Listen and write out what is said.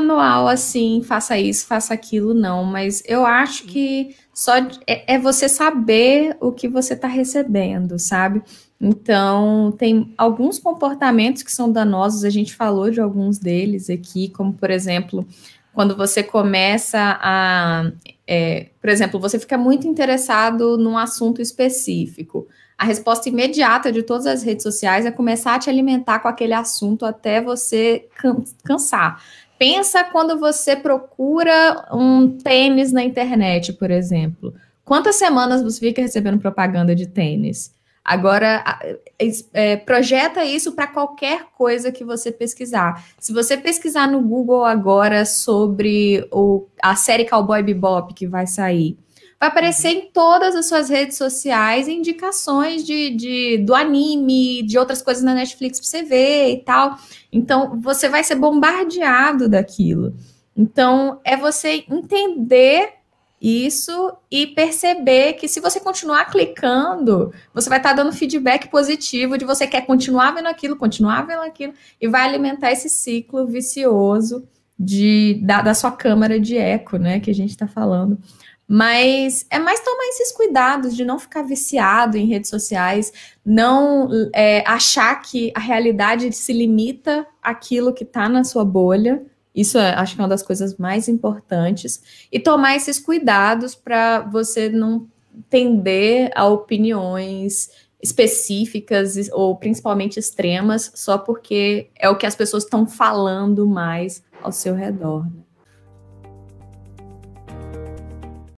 manual assim, faça isso, faça aquilo, não. Mas eu acho que só é, é, você saber o que você está recebendo, sabe? Então, tem alguns comportamentos que são danosos, a gente falou de alguns deles aqui, como, por exemplo, quando você começa a. É, por exemplo, você fica muito interessado num assunto específico. A resposta imediata de todas as redes sociais é começar a te alimentar com aquele assunto até você cansar. Pensa quando você procura um tênis na internet, por exemplo. Quantas semanas você fica recebendo propaganda de tênis? Agora, é, é, projeta isso para qualquer coisa que você pesquisar. Se você pesquisar no Google agora sobre o, a série Cowboy Bebop que vai sair, vai aparecer em todas as suas redes sociais indicações de, de do anime, de outras coisas na Netflix para você ver e tal. Então, você vai ser bombardeado daquilo. Então, é você entender isso e perceber que se você continuar clicando, você vai estar tá dando feedback positivo de você quer continuar vendo aquilo, continuar vendo aquilo, e vai alimentar esse ciclo vicioso de, da, da sua câmara de eco, né, que a gente está falando. Mas é mais tomar esses cuidados de não ficar viciado em redes sociais, não é, achar que a realidade se limita àquilo que está na sua bolha, isso é, acho que é uma das coisas mais importantes. E tomar esses cuidados para você não tender a opiniões específicas ou principalmente extremas só porque é o que as pessoas estão falando mais ao seu redor. Né?